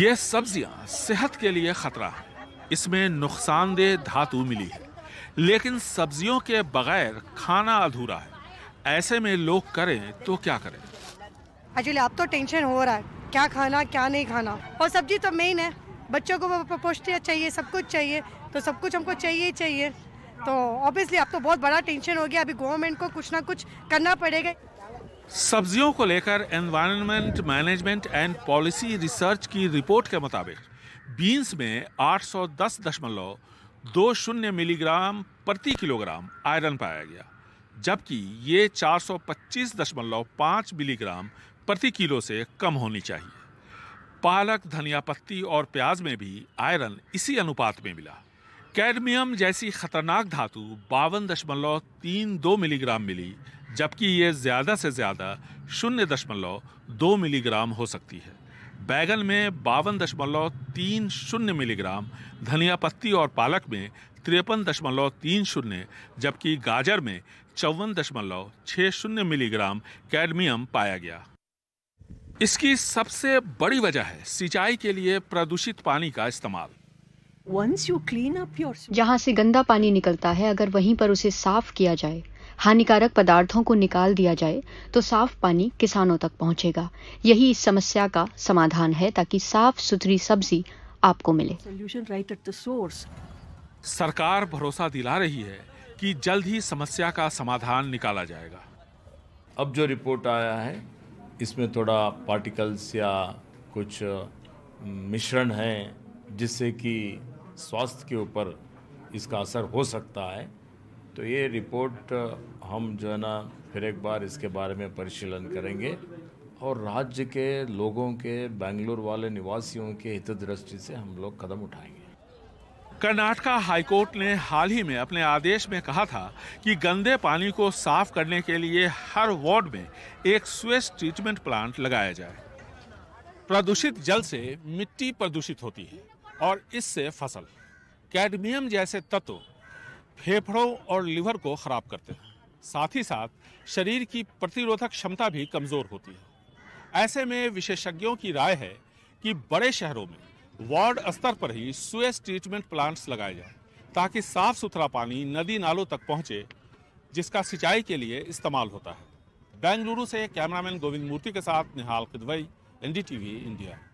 ये सब्जियां सेहत के लिए खतरा है इसमें नुकसानदेह धातु मिली है लेकिन सब्जियों के बगैर खाना अधूरा है ऐसे में लोग करें तो क्या करें एक्चुअली अब तो टेंशन हो रहा है क्या खाना क्या नहीं खाना और सब्जी तो मेन है बच्चों को पोष्टिक चाहिए सब कुछ चाहिए तो सब कुछ हमको चाहिए ही चाहिए तो ऑब्वियसली अब तो बहुत बड़ा टेंशन हो गया अभी गवर्नमेंट को कुछ ना कुछ करना पड़ेगा सब्जियों को लेकर environment management and policy research की रिपोर्ट के मुताबिक बीन्स में आठ सौ दस दशमलव दो शून्य मिलीग्राम प्रति किलोग्राम आयरन पाया गया जबकि ये चार सौ पच्चीस दशमलव पाँच मिलीग्राम प्रति किलो से कम होनी चाहिए पालक धनिया पत्ती और प्याज में भी आयरन इसी अनुपात में मिला कैडमियम जैसी खतरनाक धातु बावन दशमलव तीन दो मिलीग्राम मिली जबकि ये ज़्यादा से ज़्यादा शून्य दशमलव दो मिलीग्राम हो सकती है बैगन में बावन दशमलव तीन शून्य मिलीग्राम धनिया पत्ती और पालक में तिरपन दशमलव तीन शून्य जबकि गाजर में चौवन दशमलव छः शून्य मिलीग्राम कैडमियम पाया गया इसकी सबसे बड़ी वजह है सिंचाई के लिए प्रदूषित पानी का इस्तेमाल जहाँ से गंदा पानी निकलता है अगर वहीं पर उसे साफ किया जाए हानिकारक पदार्थों को निकाल दिया जाए तो साफ पानी किसानों तक पहुंचेगा यही इस समस्या का समाधान है ताकि साफ सुथरी सब्जी आपको मिले सोल्यूशन राइट एट सरकार भरोसा दिला रही है कि जल्द ही समस्या का समाधान निकाला जाएगा अब जो रिपोर्ट आया है इसमें थोड़ा पार्टिकल्स या कुछ मिश्रण है जिससे कि स्वास्थ्य के ऊपर इसका असर हो सकता है तो ये रिपोर्ट हम जो है ना फिर एक बार इसके बारे में परिशीलन करेंगे और राज्य के लोगों के बेंगलुरु वाले निवासियों के हित दृष्टि से हम लोग कदम उठाएंगे कर्नाटका हाईकोर्ट ने हाल ही में अपने आदेश में कहा था कि गंदे पानी को साफ करने के लिए हर वार्ड में एक स्वेस्ट ट्रीटमेंट प्लांट लगाया जाए प्रदूषित जल से मिट्टी प्रदूषित होती है और इससे फसल कैडमियम जैसे तत्व फेफड़ों और लिवर को खराब करते हैं साथ ही साथ शरीर की प्रतिरोधक क्षमता भी कमजोर होती है ऐसे में विशेषज्ञों की राय है कि बड़े शहरों में वार्ड स्तर पर ही सुएस ट्रीटमेंट प्लांट्स लगाए जाएं ताकि साफ सुथरा पानी नदी नालों तक पहुंचे जिसका सिंचाई के लिए इस्तेमाल होता है बेंगलुरु से कैमरामैन गोविंद मूर्ति के साथ निहाल किदवई एनडीटीवी इंडिया